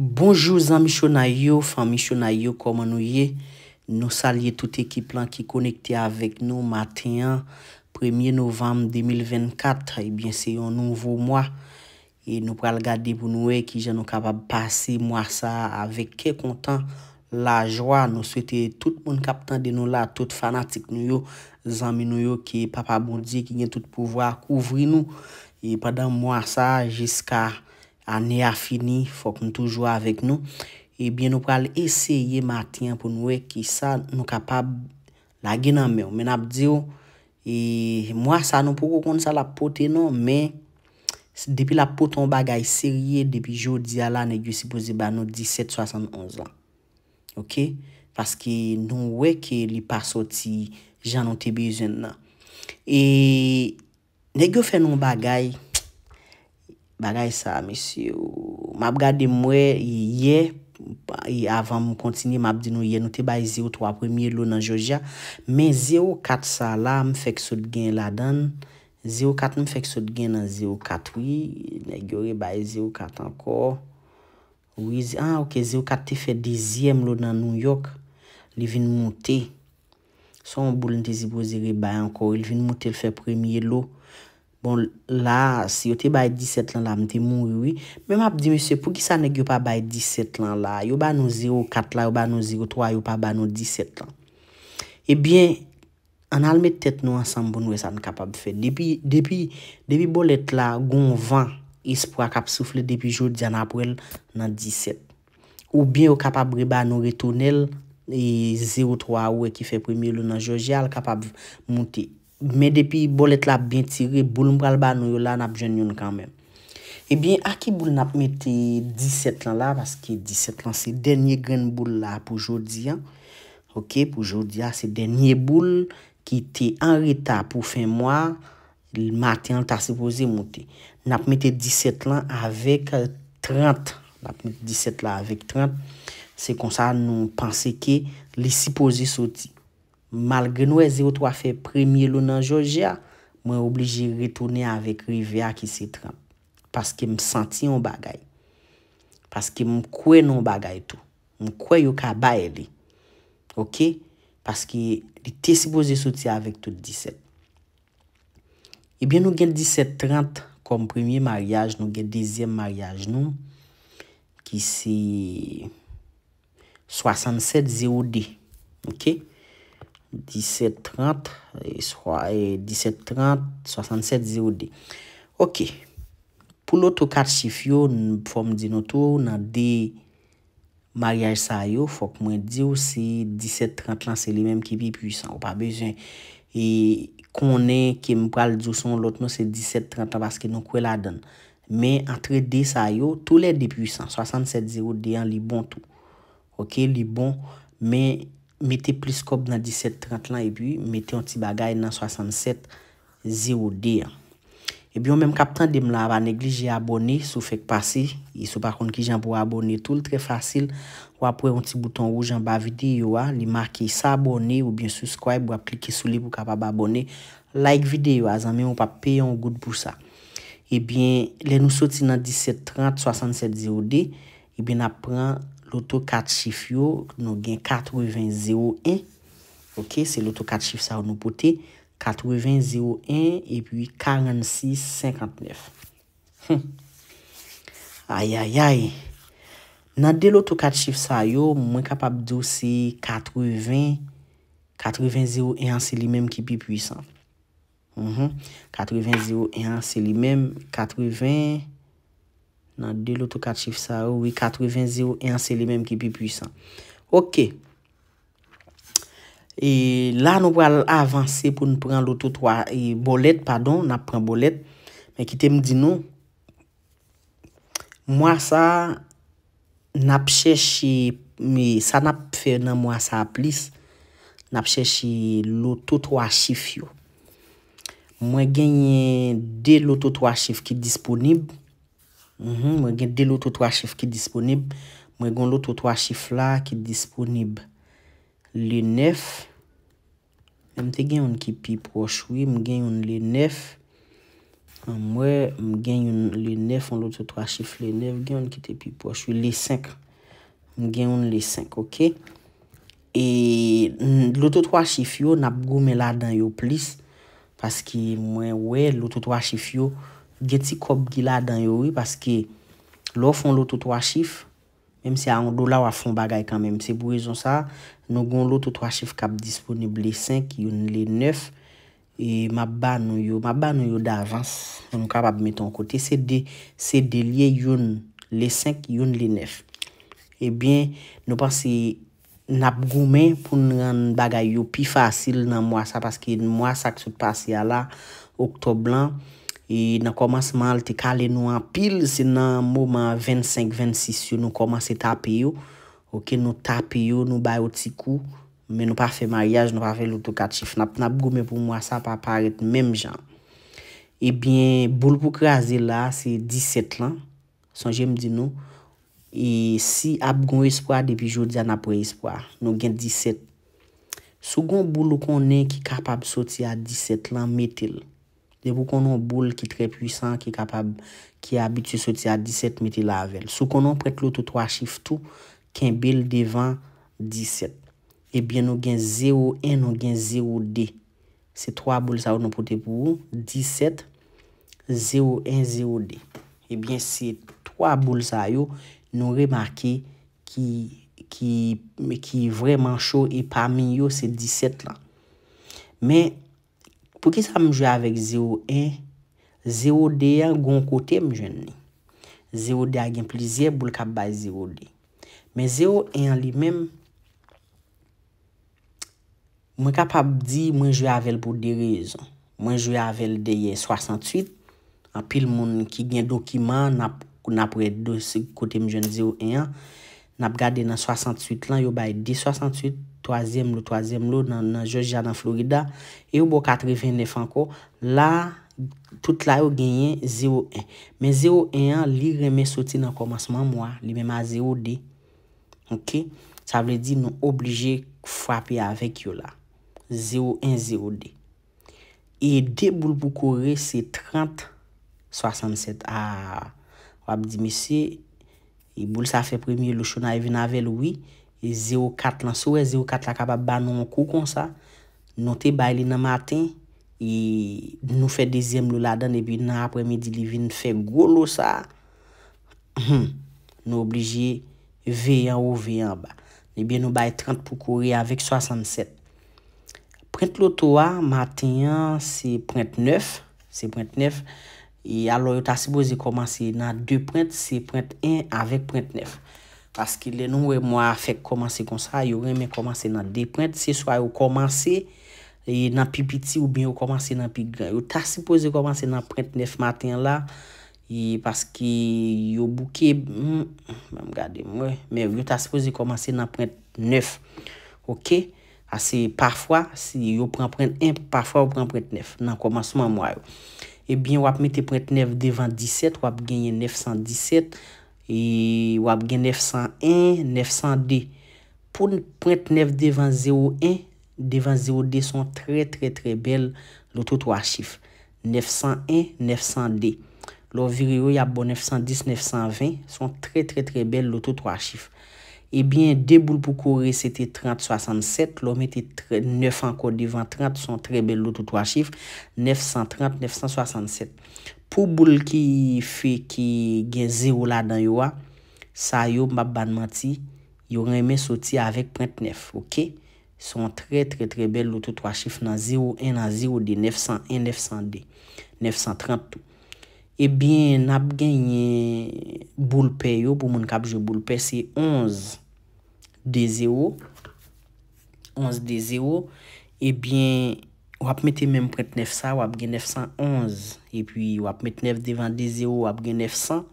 Bonjou Zanmi Chonayyo, fami Chonayyo, koma nou ye, nou salye tout ekip lan ki konekte avèk nou matenyan, 1ye Novam 2024, ebyen se yon nouvou mwa, e nou pral gade pou nou e ki jan nou kapab passe mwa sa avèk ke kontan la jwa, nou swete tout moun kapitan de nou la, tout fanatik nou yo, Zanmi nou yo ki Papa Bondi ki nye tout pouvwa kouvri nou, e padan mwa sa jiska... Ane a fini, fok nou toujwa avèk nou. Ebyen nou pral eseye matyen pou nou wè ki sa nou kapab lage nan mèw. Men ap diyo, oh, e mwa sa nou pou kou konde sa la pote nan, men depi la pote an bagay serye, depi jò diya la, negyo sipoze ba nou 17-71 lan. Ok? Paske nou wè ki li pa soti jan nou te bezwen nan. E negyo fè nan bagay... Bagay sa, misi, mab gade mwe ye, avan mou kontini mab di nou ye, nou te baye 0-3 premye lou nan Jojia. Men 0-4 sa la, mou fek sot gen la dan. 0-4 mou fek sot gen nan 0-4, oui, ne gyori baye 0-4 anko. Ouize, an, ouke, 0-4 te fe dezyem lou nan Nouyok. Li vin mouti. Son, bou lente zibo ziri baye anko, li vin mouti l fe premye lou. Bon, la, si yo te bay 17 lan la, mte moun yoy. Men ap di, mese, pou ki sa nek yo pa bay 17 lan la, yo bay nou 0-4 la, yo bay nou 0-3, yo bay nou 17 lan. Ebyen, an alme tete nou ansan pou nou e san kapab fè. Depi bolet la, goun 20, ispwa kap soufle depi joud jan aprel nan 17. Ou byen yo kapab reba nou retonel, e 0-3 ou e ki fè premye lou nan Jojial kapab mouti. Men depi bol et la bintire, boul mbral banou yo la, nap jen yon kanmen. Eh Ebyen, aki boul nap mette 17 lan la, paske 17 lan se denye gren boul la pou jodi ya. Ok, pou jodi ya, ah, se denye boul ki te anreta pou fin mwa, maten ta sipoze mwote. Nap mette 17 lan avèk 30, nap mette 17 lan avèk 30, se konsa nou panseke li sipoze soti. Mal genou e 0-3 fè premye loun nan Georgia, mwen obliji ritounen avèk Rivea ki si 30. Paske m m'm senti yon bagay. Paske m kwen yon bagay tou. M kwen yon ka baye li. Eh ok? Paske li tesipo zesouti avèk tout 17. Ebyen nou gen 17-30 kom premye maryaj nou gen dezyen maryaj nou. Ki si 67-0-2. Ok? Ok? 17.30, 17.30, 67.02. Ok, pou loutou kat chif yo, nou fòm di nou tou, nan de mariage sa yo, fòk mwen di yo, 17.30 lan, se li menm ki pi pwisan, ou pa bejwen. E konen, ke m pral djouson lout nou, se 17.30 lan, baske nou kwe la den. Men, entre de sa yo, tou le de pwisan, 67.02, an li bon tou. Ok, li bon, men, mette plis kop nan 17.30 lan e bi, mette yon ti bagay nan 67.02. E bi yon menm kap tan dem la, va neglije abone sou fek pase, yon sou pa kon ki jan pou abone tout, tre fasil, wapwe yon ti bouton ah, ou jan ba videyo a, li marke yon sa abone, ou bi yon subscribe, waplike sou li pou ka pa ba abone, like videyo a, ah, zanmen yon pa pe yon gout pou sa. E bi, le nou soti nan 17.30, 67.02, e bi na pran, Loto kat chif yo, nou gen 801. Ok, se loto kat chif sa ou nou pote. 801, e pi 46, 59. Ay, ay, ay. Nan de loto kat chif sa yo, mwen kapap do se 80... 801 se li menm ki pi pwisan. 801 se li menm, 80... Nan, 2 loto 4 chif sa ou, 8, 8, 20, 0, 1, se li menm ki pi pwisan. Ok. E, la nou wala avanse pou nou pren loto 3, e bolet, padon, nap pren bolet. Men, kite m di nou. Mwa sa, nap chèche, mi, sa nap fè nan mwa sa ap lis. Nap chèche loto 3 chif yo. Mwen genye 2 loto 3 chif ki disponib. Mhm, mwen gen de loutotwa chif ki disponib. Mwen gen loutotwa chif la ki disponib. Le nef. Mwen te gen yon ki pi pochwe. Mwen gen yon le nef. Mwen gen yon le nef. Mwen loutotwa chif le nef. Gen yon ki te pi pochwe. Le senk. Mwen gen yon le senk. Ok. E loutotwa chif yo nap gome la dan yo plis. Pas ki mwen we loutotwa chif yo. get si kop gila dan yo wè, paske lò fon lò tout wachif, mèm si a an do la wafon bagay kan mèm, se bou e zon sa, nou gon lò tout wachif kap disponible, le 5, yon le 9, e mab ba nou yo, mab ba nou yo davans, nou kap ap meton kote, se de liye yon, le 5, yon le 9. E bè, nou panse, nap goumen pou nan bagay yo, pi fasil nan mwa sa, paske mwa sa ki se pase ya la, oktob lan, E nan komanseman te kale nou an pil se nan mouman 25-26 yo nou komanse tape yo. Ok nou tape yo, nou bayo ti kou, men nou pa fe maryaj, nou pa fe loutou katif. Nap nab gome pou mwa sa pa paret menm jan. Ebyen eh boul pou kraze la se 17 lan, son jem di nou. E si ap goun espoa depi jodi an apre espoa, nou gen 17. Sougon boul konen ki kapab soti a 17 lan metel. De pou konon boul ki tre pwisan, ki kapab, ki abitie soti a 17 metil avel. Sou konon prek loutou 3 chif tou, ken bel devan 17. Ebyen nou gen 0-1, nou gen 0-2. Se 3 boul zayou nou pote pou ou, 17, 0-1, 0-2. Ebyen se 3 boul zayou, nou rebarke ki vreman chou e pami yo se 17 la. Men, Pou ki sa mjwe avek 0-1, 0-2 yon goun kote mjwen ni. 0-2 agen plizye, boul kap bay 0-2. Men 0-1 li men, mwen kap ap di mwen jwe avel pou de rezon. Mwen jwe avel deye 68, apil moun ki gen dokiman nap kote mjwen 0-1, nap gade nan 68 lan, yon bay 10-68. Toazem lo, toazem lo nan Georgia, nan Florida. Yo bo 89 anko, la, tout la yo genyen 0-1. Men 0-1 an, li reme soti nan komansman mwa, li mema 0-2. Ok, sa vle di nou oblije fwapye avèk yo la. 0-1, 0-2. E de boule pou kore, se 30-67. A, wap di misi, boule sa fè premye lou chou nan Evinavel, wye. 0-4 e lan souwe, 0-4 la kapap ba nan moun kou kon sa, nou te bay li nan matin, e nou fe dezem lou la dan, nebi nan apremi di li vin, fe golo sa, nou oblije veyan ou veyan ba. Nebi nou bay 30 pou kouri avik 67. Print loutou wa, matin yan, se print 9, se print 9, yalou e yo tasibou ze komansi nan 2 print, se print 1 avik print 9. Paske le nou we mwa fek komanse kon sa, yo reme komanse nan deprent. Se swa yo komanse e nan pi piti ou bin yo komanse nan pi gran. Yo ta sipoze komanse nan prent nef maten la. E paske yo bouke, hmm, mwen gade mwen, men yo ta sipoze komanse nan prent nef. Ok, ase parfwa, si yo pran prent en, parfwa yo pran prent nef nan komanseman mwa yo. E eh bin wap mwete prent nef devan diset, wap genye nef san diset. E wap gen 901, 902. Poun point 9 devan 0-1, devan 0-2 son tre tre tre bel loutou 3 chif. 901, 902. Lop viryo yabou 910, 920 son tre tre tre bel loutou 3 chif. Ebyen, eh de boule pou kore, se te 30, 67, lo me te 9 anko divan 30, son tre bel loutou 3 chif, 930, 967. Pou boule ki gen 0 la dan yo a, sa yo map banmati, yo reme soti avek 29, ok? Son tre, tre, tre bel loutou 3 chif nan 0, 1 nan 0, de 900, 1, 900, de 930 tou. Ebyen, eh nap gen yon boulpe yo, pou moun kapjou boulpe, se 11, 2, 0. 11, 2, 0. Ebyen, wap mette menm prete 9 sa, wap gen 911. Epyen, wap mette 9 devan 2, 0, wap gen 900.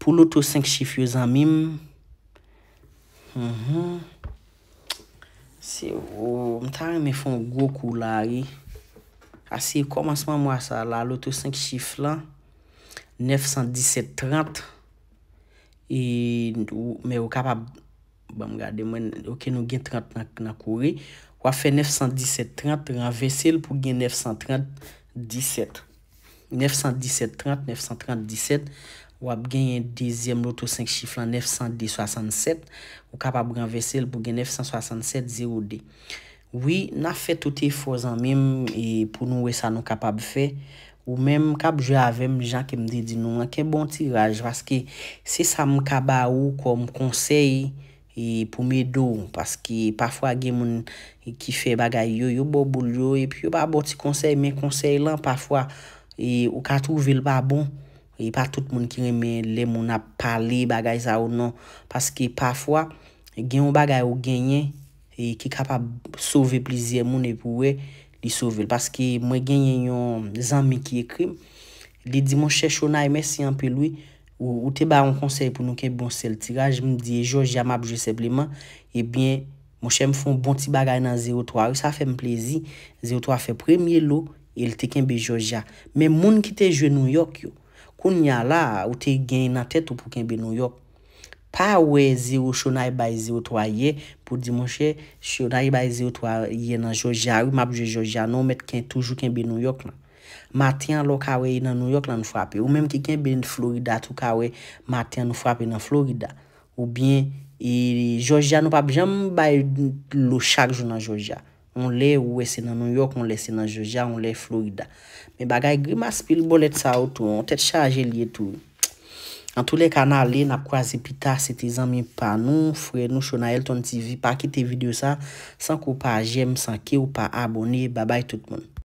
Pou loutou 5 chifye zan mim. Mh mh. Se ou, mtare me fon go kou la e. Asi, komansman mwa sa la, loto 5 chif lan, 917.30, me ou kapab, ok nou gen 30 nan kore, wap fe 917.30, renvesel pou gen 937. 917.30, 937, wap gen yon dezyem loto 5 chif lan, 910.67, ou kapab renvesel pou gen 967.02. Oui, na fè touti fòz an mèm e pou nou wè sa nou kapab fè. Ou mèm kab jò avèm jan ke mdi di nou an, ke bon tiraj. Paske se sa mou kab a ou kò mou konsey e pou mè dou. Paske pafwa gen moun ki fè bagay yo, yo bo boul yo, epi yo ba bò bon ti konsey mè konsey lan, pafwa e ou ka tou vil ba bon. E pa tout moun ki reme lè mou na pali bagay za ou non. Paske pafwa gen mou bagay ou genye, e ki kapab souve plizye moun e pou we li souvel. Paske mwen gen yon zanmi ki ekrim, li di moun chè chou na e mersi anpe lwi, ou te ba yon konsey pou nou ken bon sel tiraj, mwen di e Georgia mabjou sepleman, ebyen moun chè mfon bon ti bagay nan 03, ou sa fe mplezi, 03 fe premye lo, el te ken be Georgia. Men moun ki te jwe New York yo, kon nya la ou te gen nan tet ou pou ken be New York. Pa we zi ou shonay e bay zi ou twaye, pou di monshe, shonay e bay zi ou twaye nan Georgia ou mabje Georgia nou met ken toujou ken bi New York lan. Matyan lo kawe nan New York lan nou fwapye, ou menm ki ken bi Florida tou kawe, matyan nou fwapye nan Florida. Ou bin, e, Georgia nou pabje m bay lou chakjou nan Georgia. On le we se nan New York, on le se nan Georgia, on le Florida. Me bagay gri ma spill bolet sa ou tou, on tet chaje liye tou. An tou le kanal li, na kwa zi pita, se te zanmim pa nou, fwe nou chona el ton TV, pa ki te video sa, san kou pa jem, san ke ou pa abone, babay tout moun.